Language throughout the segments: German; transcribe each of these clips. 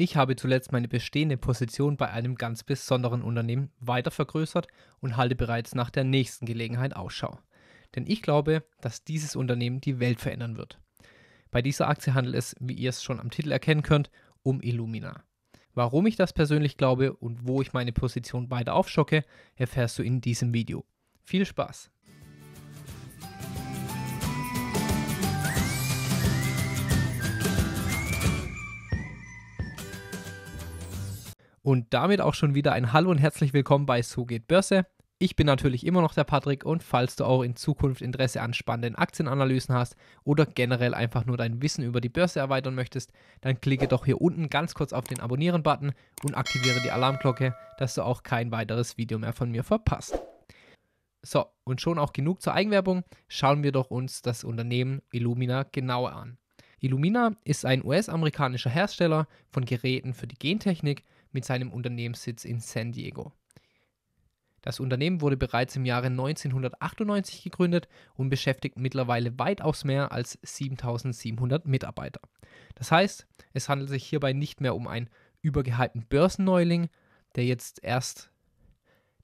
Ich habe zuletzt meine bestehende Position bei einem ganz besonderen Unternehmen weiter vergrößert und halte bereits nach der nächsten Gelegenheit Ausschau. Denn ich glaube, dass dieses Unternehmen die Welt verändern wird. Bei dieser Aktie handelt es, wie ihr es schon am Titel erkennen könnt, um Illumina. Warum ich das persönlich glaube und wo ich meine Position weiter aufschocke, erfährst du in diesem Video. Viel Spaß! Und damit auch schon wieder ein Hallo und herzlich willkommen bei So geht Börse. Ich bin natürlich immer noch der Patrick und falls du auch in Zukunft Interesse an spannenden Aktienanalysen hast oder generell einfach nur dein Wissen über die Börse erweitern möchtest, dann klicke doch hier unten ganz kurz auf den Abonnieren-Button und aktiviere die Alarmglocke, dass du auch kein weiteres Video mehr von mir verpasst. So, und schon auch genug zur Eigenwerbung, schauen wir doch uns das Unternehmen Illumina genauer an. Illumina ist ein US-amerikanischer Hersteller von Geräten für die Gentechnik mit seinem Unternehmenssitz in San Diego. Das Unternehmen wurde bereits im Jahre 1998 gegründet und beschäftigt mittlerweile weitaus mehr als 7700 Mitarbeiter. Das heißt, es handelt sich hierbei nicht mehr um einen übergehypten Börsenneuling, der jetzt erst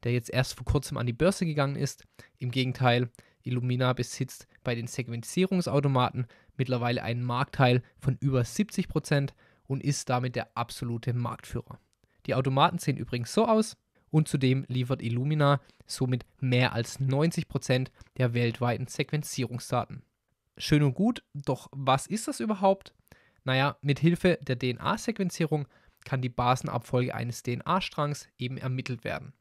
der jetzt erst vor kurzem an die Börse gegangen ist. Im Gegenteil, Illumina besitzt bei den Segmentierungsautomaten mittlerweile einen Marktteil von über 70% und ist damit der absolute Marktführer. Die Automaten sehen übrigens so aus und zudem liefert Illumina somit mehr als 90% Prozent der weltweiten Sequenzierungsdaten. Schön und gut, doch was ist das überhaupt? Naja, mit Hilfe der DNA-Sequenzierung kann die Basenabfolge eines DNA-Strangs eben ermittelt werden.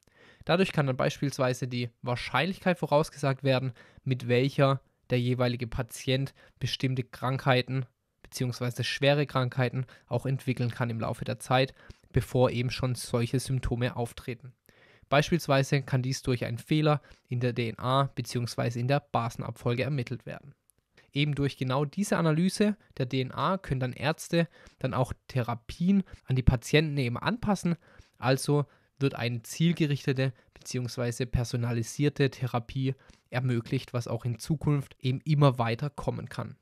Dadurch kann dann beispielsweise die Wahrscheinlichkeit vorausgesagt werden, mit welcher der jeweilige Patient bestimmte Krankheiten bzw. schwere Krankheiten auch entwickeln kann im Laufe der Zeit bevor eben schon solche Symptome auftreten. Beispielsweise kann dies durch einen Fehler in der DNA bzw. in der Basenabfolge ermittelt werden. Eben durch genau diese Analyse der DNA können dann Ärzte dann auch Therapien an die Patienten eben anpassen, also wird eine zielgerichtete bzw. personalisierte Therapie ermöglicht, was auch in Zukunft eben immer weiter kommen kann.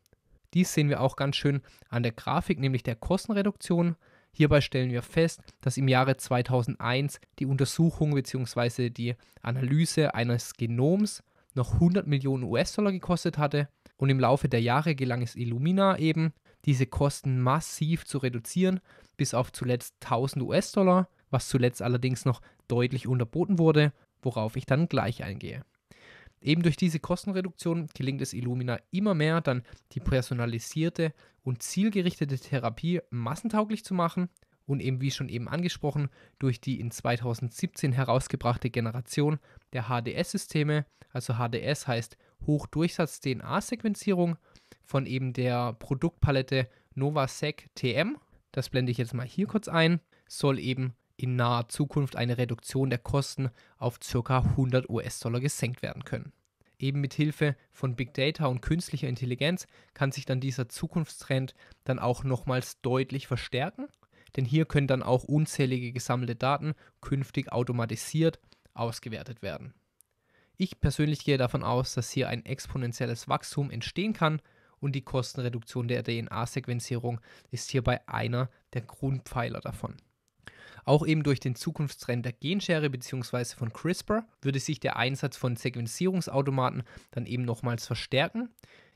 Dies sehen wir auch ganz schön an der Grafik, nämlich der Kostenreduktion. Hierbei stellen wir fest, dass im Jahre 2001 die Untersuchung bzw. die Analyse eines Genoms noch 100 Millionen US-Dollar gekostet hatte und im Laufe der Jahre gelang es Illumina eben, diese Kosten massiv zu reduzieren, bis auf zuletzt 1000 US-Dollar, was zuletzt allerdings noch deutlich unterboten wurde, worauf ich dann gleich eingehe. Eben durch diese Kostenreduktion gelingt es Illumina immer mehr, dann die personalisierte und zielgerichtete Therapie massentauglich zu machen und eben wie schon eben angesprochen, durch die in 2017 herausgebrachte Generation der HDS-Systeme, also HDS heißt Hochdurchsatz-DNA-Sequenzierung von eben der Produktpalette NovaSec TM, das blende ich jetzt mal hier kurz ein, soll eben in naher Zukunft eine Reduktion der Kosten auf ca. 100 US-Dollar gesenkt werden können. Eben mit Hilfe von Big Data und künstlicher Intelligenz kann sich dann dieser Zukunftstrend dann auch nochmals deutlich verstärken, denn hier können dann auch unzählige gesammelte Daten künftig automatisiert ausgewertet werden. Ich persönlich gehe davon aus, dass hier ein exponentielles Wachstum entstehen kann und die Kostenreduktion der DNA-Sequenzierung ist hierbei einer der Grundpfeiler davon. Auch eben durch den Zukunftstrend der Genschere bzw. von CRISPR würde sich der Einsatz von Sequenzierungsautomaten dann eben nochmals verstärken,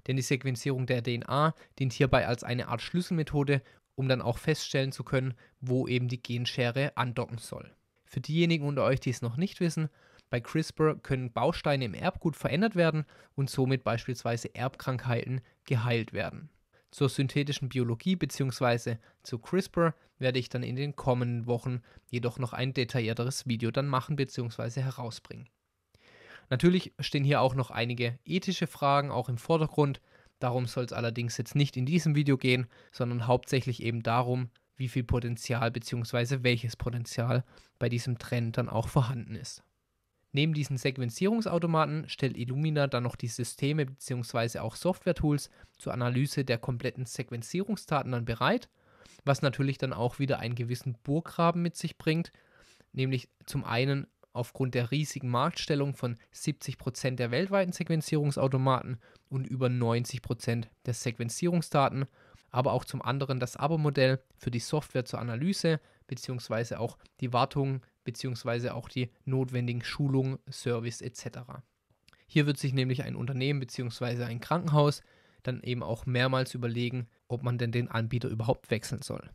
denn die Sequenzierung der DNA dient hierbei als eine Art Schlüsselmethode, um dann auch feststellen zu können, wo eben die Genschere andocken soll. Für diejenigen unter euch, die es noch nicht wissen, bei CRISPR können Bausteine im Erbgut verändert werden und somit beispielsweise Erbkrankheiten geheilt werden. Zur synthetischen Biologie bzw. zu CRISPR werde ich dann in den kommenden Wochen jedoch noch ein detaillierteres Video dann machen bzw. herausbringen. Natürlich stehen hier auch noch einige ethische Fragen auch im Vordergrund. Darum soll es allerdings jetzt nicht in diesem Video gehen, sondern hauptsächlich eben darum, wie viel Potenzial bzw. welches Potenzial bei diesem Trend dann auch vorhanden ist. Neben diesen Sequenzierungsautomaten stellt Illumina dann noch die Systeme bzw. auch Software-Tools zur Analyse der kompletten Sequenzierungsdaten dann bereit, was natürlich dann auch wieder einen gewissen Burggraben mit sich bringt, nämlich zum einen aufgrund der riesigen Marktstellung von 70% der weltweiten Sequenzierungsautomaten und über 90% der Sequenzierungsdaten, aber auch zum anderen das Abo-Modell für die Software zur Analyse bzw. auch die Wartung beziehungsweise auch die notwendigen Schulungen, Service etc. Hier wird sich nämlich ein Unternehmen bzw. ein Krankenhaus dann eben auch mehrmals überlegen, ob man denn den Anbieter überhaupt wechseln soll.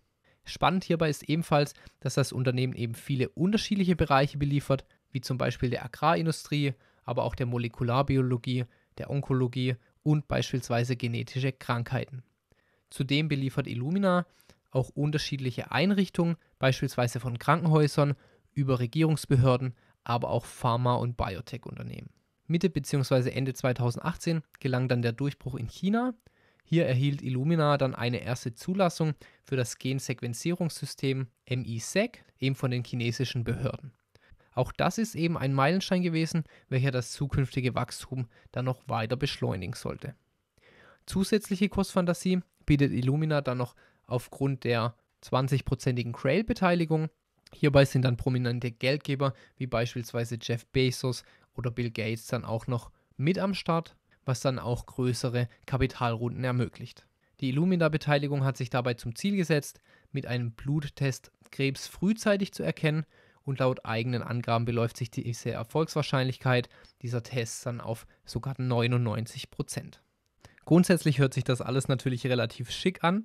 Spannend hierbei ist ebenfalls, dass das Unternehmen eben viele unterschiedliche Bereiche beliefert, wie zum Beispiel der Agrarindustrie, aber auch der Molekularbiologie, der Onkologie und beispielsweise genetische Krankheiten. Zudem beliefert Illumina auch unterschiedliche Einrichtungen, beispielsweise von Krankenhäusern über Regierungsbehörden, aber auch Pharma- und Biotech-Unternehmen. Mitte bzw. Ende 2018 gelang dann der Durchbruch in China. Hier erhielt Illumina dann eine erste Zulassung für das Gensequenzierungssystem MISEC, eben von den chinesischen Behörden. Auch das ist eben ein Meilenstein gewesen, welcher das zukünftige Wachstum dann noch weiter beschleunigen sollte. Zusätzliche Kursfantasie bietet Illumina dann noch aufgrund der 20-prozentigen Crail-Beteiligung Hierbei sind dann prominente Geldgeber wie beispielsweise Jeff Bezos oder Bill Gates dann auch noch mit am Start, was dann auch größere Kapitalrunden ermöglicht. Die Illumina-Beteiligung hat sich dabei zum Ziel gesetzt, mit einem Bluttest Krebs frühzeitig zu erkennen und laut eigenen Angaben beläuft sich diese Erfolgswahrscheinlichkeit dieser Tests dann auf sogar 99 Prozent. Grundsätzlich hört sich das alles natürlich relativ schick an,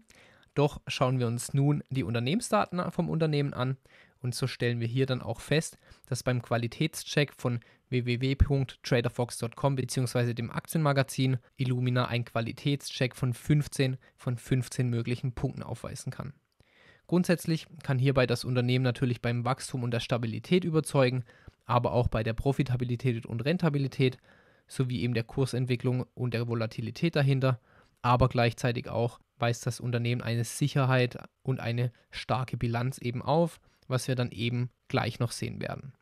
doch schauen wir uns nun die Unternehmensdaten vom Unternehmen an und so stellen wir hier dann auch fest, dass beim Qualitätscheck von www.traderfox.com bzw. dem Aktienmagazin Illumina ein Qualitätscheck von 15 von 15 möglichen Punkten aufweisen kann. Grundsätzlich kann hierbei das Unternehmen natürlich beim Wachstum und der Stabilität überzeugen, aber auch bei der Profitabilität und Rentabilität sowie eben der Kursentwicklung und der Volatilität dahinter, aber gleichzeitig auch weist das Unternehmen eine Sicherheit und eine starke Bilanz eben auf was wir dann eben gleich noch sehen werden.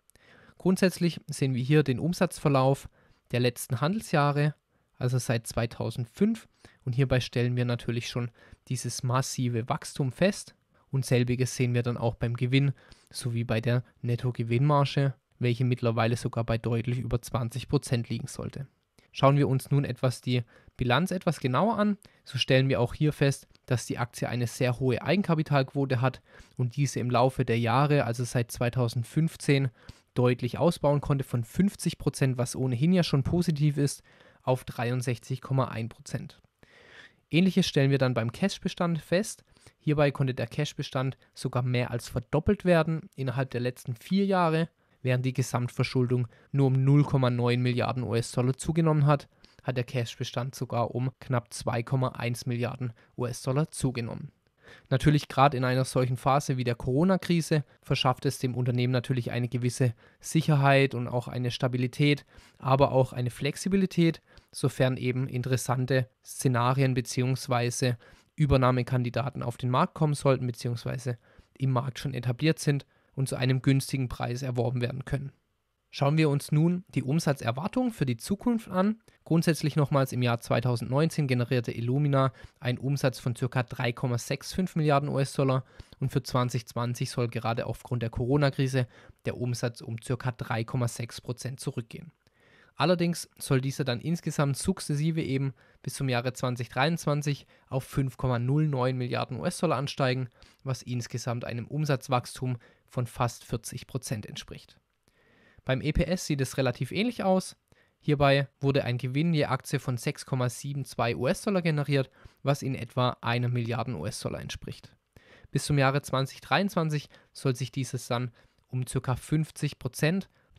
Grundsätzlich sehen wir hier den Umsatzverlauf der letzten Handelsjahre, also seit 2005. Und hierbei stellen wir natürlich schon dieses massive Wachstum fest. Und selbiges sehen wir dann auch beim Gewinn sowie bei der Nettogewinnmarge, welche mittlerweile sogar bei deutlich über 20% liegen sollte. Schauen wir uns nun etwas die Bilanz etwas genauer an, so stellen wir auch hier fest, dass die Aktie eine sehr hohe Eigenkapitalquote hat und diese im Laufe der Jahre, also seit 2015, deutlich ausbauen konnte von 50 Prozent, was ohnehin ja schon positiv ist, auf 63,1 Prozent. Ähnliches stellen wir dann beim Cash-Bestand fest. Hierbei konnte der Cash-Bestand sogar mehr als verdoppelt werden innerhalb der letzten vier Jahre, während die Gesamtverschuldung nur um 0,9 Milliarden US-Dollar zugenommen hat hat der Cash-Bestand sogar um knapp 2,1 Milliarden US-Dollar zugenommen. Natürlich gerade in einer solchen Phase wie der Corona-Krise verschafft es dem Unternehmen natürlich eine gewisse Sicherheit und auch eine Stabilität, aber auch eine Flexibilität, sofern eben interessante Szenarien bzw. Übernahmekandidaten auf den Markt kommen sollten bzw. im Markt schon etabliert sind und zu einem günstigen Preis erworben werden können. Schauen wir uns nun die Umsatzerwartung für die Zukunft an. Grundsätzlich nochmals im Jahr 2019 generierte Illumina einen Umsatz von ca. 3,65 Milliarden US-Dollar und für 2020 soll gerade aufgrund der Corona-Krise der Umsatz um ca. 3,6 Prozent zurückgehen. Allerdings soll dieser dann insgesamt sukzessive eben bis zum Jahre 2023 auf 5,09 Milliarden US-Dollar ansteigen, was insgesamt einem Umsatzwachstum von fast 40 Prozent entspricht. Beim EPS sieht es relativ ähnlich aus. Hierbei wurde ein Gewinn je Aktie von 6,72 US-Dollar generiert, was in etwa einer Milliarden US-Dollar entspricht. Bis zum Jahre 2023 soll sich dieses dann um ca. 50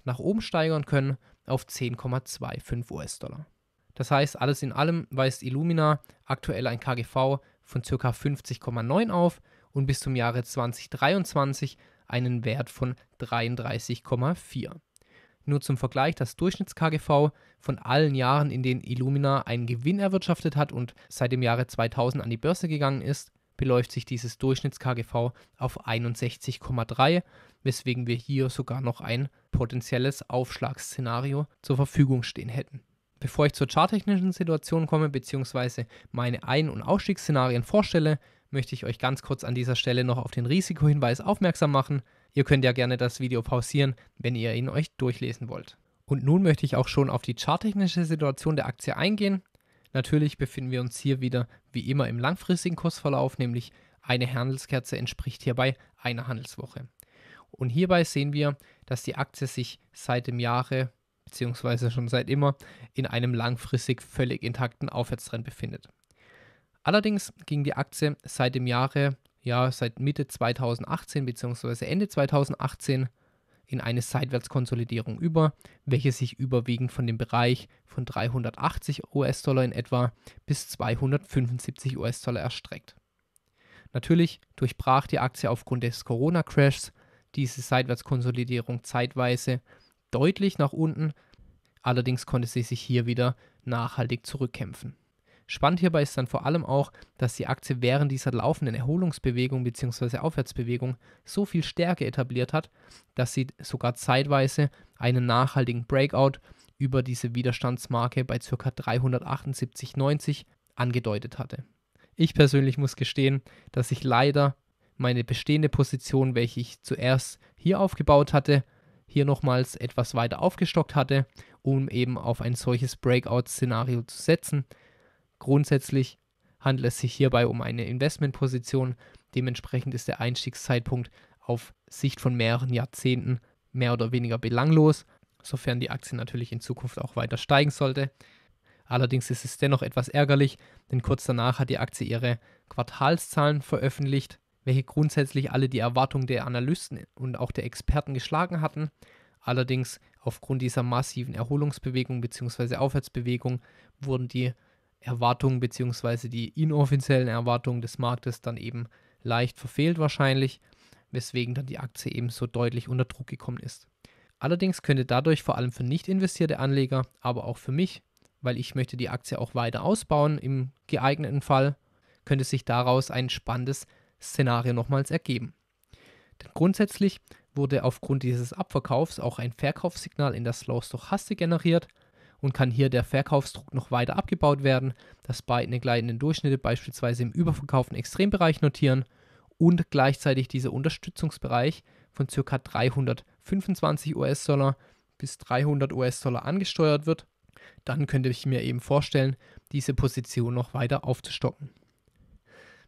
nach oben steigern können auf 10,25 US-Dollar. Das heißt, alles in allem weist Illumina aktuell ein KGV von ca. 50,9 auf und bis zum Jahre 2023 einen Wert von 33,4. Nur zum Vergleich, das Durchschnitts-KGV von allen Jahren, in denen Illumina einen Gewinn erwirtschaftet hat und seit dem Jahre 2000 an die Börse gegangen ist, beläuft sich dieses Durchschnitts-KGV auf 61,3, weswegen wir hier sogar noch ein potenzielles Aufschlagsszenario zur Verfügung stehen hätten. Bevor ich zur charttechnischen Situation komme bzw. meine Ein- und Ausstiegsszenarien vorstelle, möchte ich euch ganz kurz an dieser Stelle noch auf den Risikohinweis aufmerksam machen, Ihr könnt ja gerne das Video pausieren, wenn ihr ihn euch durchlesen wollt. Und nun möchte ich auch schon auf die charttechnische Situation der Aktie eingehen. Natürlich befinden wir uns hier wieder wie immer im langfristigen Kursverlauf, nämlich eine Handelskerze entspricht hierbei einer Handelswoche. Und hierbei sehen wir, dass die Aktie sich seit dem Jahre bzw. schon seit immer in einem langfristig völlig intakten Aufwärtstrend befindet. Allerdings ging die Aktie seit dem Jahre ja, seit Mitte 2018 bzw. Ende 2018 in eine Seitwärtskonsolidierung über, welche sich überwiegend von dem Bereich von 380 US-Dollar in etwa bis 275 US-Dollar erstreckt. Natürlich durchbrach die Aktie aufgrund des Corona-Crashs diese Seitwärtskonsolidierung zeitweise deutlich nach unten, allerdings konnte sie sich hier wieder nachhaltig zurückkämpfen. Spannend hierbei ist dann vor allem auch, dass die Aktie während dieser laufenden Erholungsbewegung bzw. Aufwärtsbewegung so viel Stärke etabliert hat, dass sie sogar zeitweise einen nachhaltigen Breakout über diese Widerstandsmarke bei ca. 378,90 angedeutet hatte. Ich persönlich muss gestehen, dass ich leider meine bestehende Position, welche ich zuerst hier aufgebaut hatte, hier nochmals etwas weiter aufgestockt hatte, um eben auf ein solches Breakout-Szenario zu setzen. Grundsätzlich handelt es sich hierbei um eine Investmentposition. Dementsprechend ist der Einstiegszeitpunkt auf Sicht von mehreren Jahrzehnten mehr oder weniger belanglos, sofern die Aktie natürlich in Zukunft auch weiter steigen sollte. Allerdings ist es dennoch etwas ärgerlich, denn kurz danach hat die Aktie ihre Quartalszahlen veröffentlicht, welche grundsätzlich alle die Erwartungen der Analysten und auch der Experten geschlagen hatten. Allerdings aufgrund dieser massiven Erholungsbewegung bzw. Aufwärtsbewegung wurden die Erwartungen bzw. die inoffiziellen Erwartungen des Marktes dann eben leicht verfehlt wahrscheinlich, weswegen dann die Aktie eben so deutlich unter Druck gekommen ist. Allerdings könnte dadurch vor allem für nicht investierte Anleger, aber auch für mich, weil ich möchte die Aktie auch weiter ausbauen im geeigneten Fall, könnte sich daraus ein spannendes Szenario nochmals ergeben. Denn grundsätzlich wurde aufgrund dieses Abverkaufs auch ein Verkaufssignal in der Slow Stochastik generiert – und kann hier der Verkaufsdruck noch weiter abgebaut werden, dass beide gleitenden Durchschnitte beispielsweise im überverkauften Extrembereich notieren und gleichzeitig dieser Unterstützungsbereich von ca. 325 US-Dollar bis 300 US-Dollar angesteuert wird, dann könnte ich mir eben vorstellen, diese Position noch weiter aufzustocken.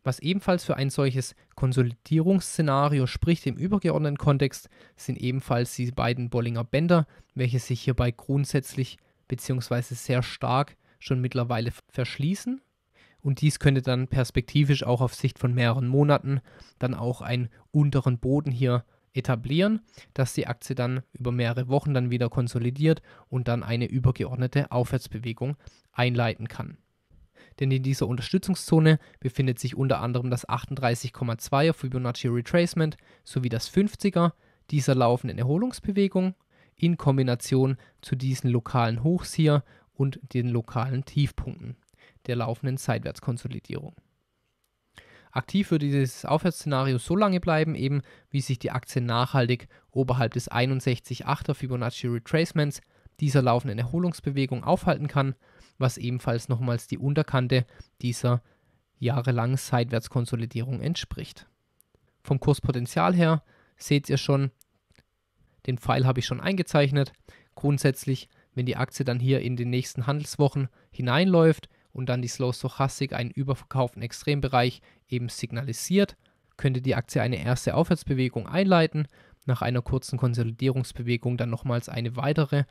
Was ebenfalls für ein solches Konsolidierungsszenario spricht im übergeordneten Kontext, sind ebenfalls die beiden Bollinger Bänder, welche sich hierbei grundsätzlich beziehungsweise sehr stark schon mittlerweile verschließen. Und dies könnte dann perspektivisch auch auf Sicht von mehreren Monaten dann auch einen unteren Boden hier etablieren, dass die Aktie dann über mehrere Wochen dann wieder konsolidiert und dann eine übergeordnete Aufwärtsbewegung einleiten kann. Denn in dieser Unterstützungszone befindet sich unter anderem das 38,2er Fibonacci Retracement sowie das 50er dieser laufenden Erholungsbewegung in Kombination zu diesen lokalen Hochs hier und den lokalen Tiefpunkten der laufenden Seitwärtskonsolidierung. Aktiv würde dieses Aufwärtsszenario so lange bleiben, eben wie sich die Aktie nachhaltig oberhalb des 61,8er Fibonacci Retracements dieser laufenden Erholungsbewegung aufhalten kann, was ebenfalls nochmals die Unterkante dieser jahrelangen Seitwärtskonsolidierung entspricht. Vom Kurspotenzial her seht ihr schon, den Pfeil habe ich schon eingezeichnet. Grundsätzlich, wenn die Aktie dann hier in den nächsten Handelswochen hineinläuft und dann die Slow Stochastic einen überverkauften Extrembereich eben signalisiert, könnte die Aktie eine erste Aufwärtsbewegung einleiten, nach einer kurzen Konsolidierungsbewegung dann nochmals eine weitere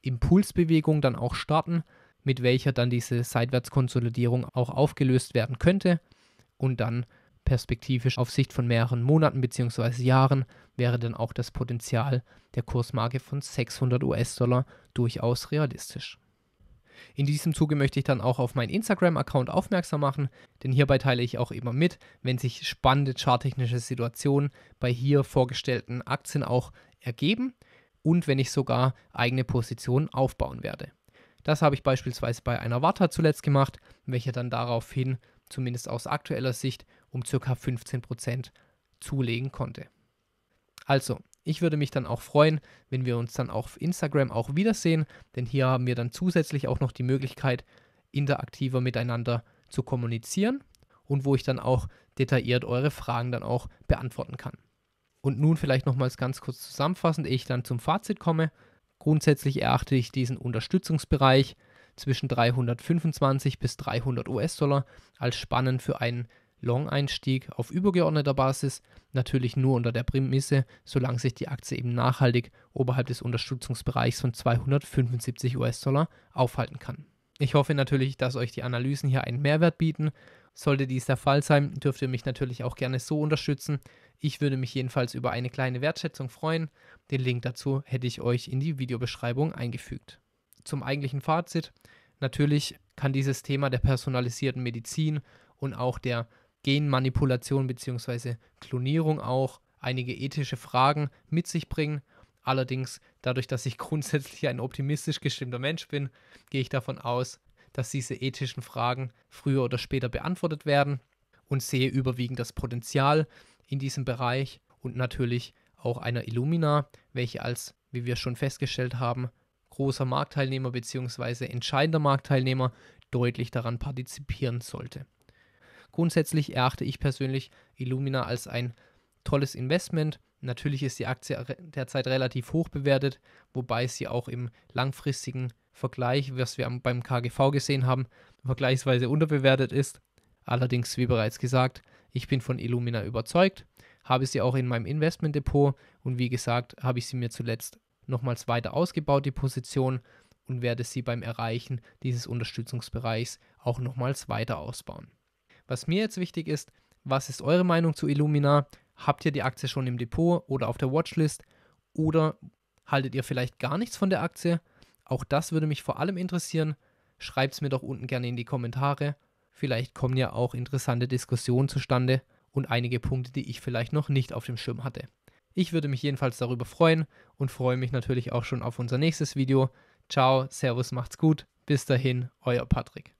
Impulsbewegung dann auch starten, mit welcher dann diese Seitwärtskonsolidierung auch aufgelöst werden könnte und dann perspektivisch auf Sicht von mehreren Monaten bzw. Jahren wäre dann auch das Potenzial der Kursmarke von 600 US-Dollar durchaus realistisch. In diesem Zuge möchte ich dann auch auf meinen Instagram-Account aufmerksam machen, denn hierbei teile ich auch immer mit, wenn sich spannende charttechnische Situationen bei hier vorgestellten Aktien auch ergeben und wenn ich sogar eigene Positionen aufbauen werde. Das habe ich beispielsweise bei einer Warta zuletzt gemacht, welche dann daraufhin zumindest aus aktueller Sicht, um ca. 15% zulegen konnte. Also, ich würde mich dann auch freuen, wenn wir uns dann auf Instagram auch wiedersehen, denn hier haben wir dann zusätzlich auch noch die Möglichkeit, interaktiver miteinander zu kommunizieren und wo ich dann auch detailliert eure Fragen dann auch beantworten kann. Und nun vielleicht nochmals ganz kurz zusammenfassend, ehe ich dann zum Fazit komme. Grundsätzlich erachte ich diesen Unterstützungsbereich zwischen 325 bis 300 US-Dollar als Spannen für einen Long-Einstieg auf übergeordneter Basis, natürlich nur unter der Prämisse, solange sich die Aktie eben nachhaltig oberhalb des Unterstützungsbereichs von 275 US-Dollar aufhalten kann. Ich hoffe natürlich, dass euch die Analysen hier einen Mehrwert bieten. Sollte dies der Fall sein, dürft ihr mich natürlich auch gerne so unterstützen. Ich würde mich jedenfalls über eine kleine Wertschätzung freuen. Den Link dazu hätte ich euch in die Videobeschreibung eingefügt zum eigentlichen Fazit. Natürlich kann dieses Thema der personalisierten Medizin und auch der Genmanipulation bzw. Klonierung auch einige ethische Fragen mit sich bringen. Allerdings, dadurch, dass ich grundsätzlich ein optimistisch gestimmter Mensch bin, gehe ich davon aus, dass diese ethischen Fragen früher oder später beantwortet werden und sehe überwiegend das Potenzial in diesem Bereich und natürlich auch einer Illumina, welche als, wie wir schon festgestellt haben, großer Marktteilnehmer bzw. entscheidender Marktteilnehmer deutlich daran partizipieren sollte. Grundsätzlich erachte ich persönlich Illumina als ein tolles Investment. Natürlich ist die Aktie derzeit relativ hoch bewertet, wobei sie auch im langfristigen Vergleich, was wir beim KGV gesehen haben, vergleichsweise unterbewertet ist. Allerdings, wie bereits gesagt, ich bin von Illumina überzeugt, habe sie auch in meinem Investmentdepot und wie gesagt, habe ich sie mir zuletzt nochmals weiter ausgebaut, die Position, und werde sie beim Erreichen dieses Unterstützungsbereichs auch nochmals weiter ausbauen. Was mir jetzt wichtig ist, was ist eure Meinung zu Illumina? Habt ihr die Aktie schon im Depot oder auf der Watchlist? Oder haltet ihr vielleicht gar nichts von der Aktie? Auch das würde mich vor allem interessieren. Schreibt es mir doch unten gerne in die Kommentare. Vielleicht kommen ja auch interessante Diskussionen zustande und einige Punkte, die ich vielleicht noch nicht auf dem Schirm hatte. Ich würde mich jedenfalls darüber freuen und freue mich natürlich auch schon auf unser nächstes Video. Ciao, Servus, macht's gut. Bis dahin, euer Patrick.